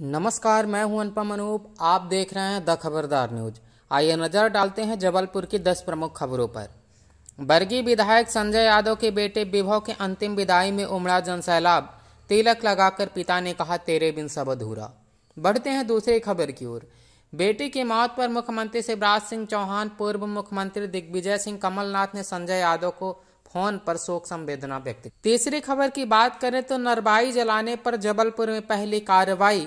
नमस्कार मैं हूं अनुपम अनूप आप देख रहे हैं द खबरदार न्यूज आइए नजर डालते हैं जबलपुर की दस प्रमुख खबरों पर बरगी विधायक संजय यादव के बेटे विभव के अंतिम विदाई में उमड़ा जनसैलाब तिलक लगाकर पिता ने कहा तेरे बिन सब अधूरा बढ़ते हैं दूसरी खबर की ओर बेटी की मौत पर मुख्यमंत्री शिवराज सिंह चौहान पूर्व मुख्यमंत्री दिग्विजय सिंह कमलनाथ ने संजय यादव को फोन पर शोक संवेदना व्यक्त तीसरी खबर की बात करें तो नरबाई जलाने पर जबलपुर में पहली कार्रवाई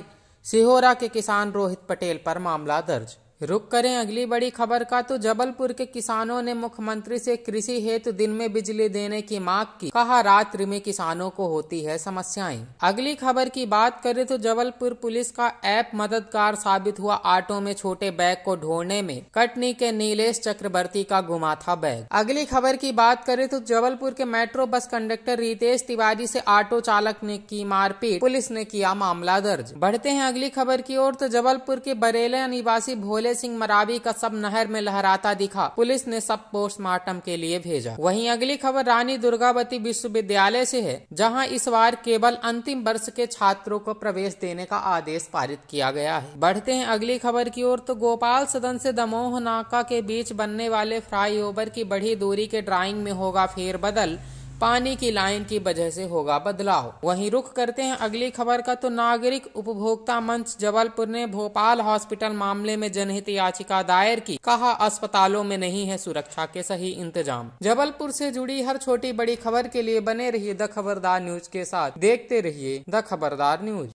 सिहोरा के किसान रोहित पटेल पर मामला दर्ज रुक करें अगली बड़ी खबर का तो जबलपुर के किसानों ने मुख्यमंत्री से कृषि हेतु दिन में बिजली देने की मांग की कहा रात्रि में किसानों को होती है समस्याएं अगली खबर की बात करें तो जबलपुर पुलिस का ऐप मददगार साबित हुआ ऑटो में छोटे बैग को ढोने में कटनी के नीलेश चक्रवर्ती का गुमा था बैग अगली खबर की बात करे तो जबलपुर के metro bus conductor Ritesh Tiwari से ऑटो चालक ने की मारपीट पुलिस ने किया मामला दर्ज बढ़ते हैं अगली खबर की ओर तो जबलपुर के बरेला निवासी भोले अखिलेश सिंह मरावी का सब नहर में लहराता दिखा पुलिस ने सब पोस्टमार्टम के लिए भेजा वहीं अगली खबर रानी दुर्गावती विश्वविद्यालय से है जहां इस बार केवल अंतिम वर्ष के छात्रों को प्रवेश देने का आदेश पारित किया गया है बढ़ते हैं अगली खबर की ओर तो गोपाल सदन से दमोह नाका के बीच बनने वाले फ्लाईओवर की बड़ी दूरी के ड्राइंग में होगा फेरबदल पानी की लाइन की वजह से होगा बदलाव वहीं रुख करते हैं अगली खबर का तो नागरिक उपभोक्ता मंच जबलपुर ने भोपाल हॉस्पिटल मामले में जनहित याचिका दायर की कहा अस्पतालों में नहीं है सुरक्षा के सही इंतजाम जबलपुर से जुड़ी हर छोटी बड़ी खबर के लिए बने रहिए द खबरदार न्यूज के साथ देखते रहिए द खबरदार न्यूज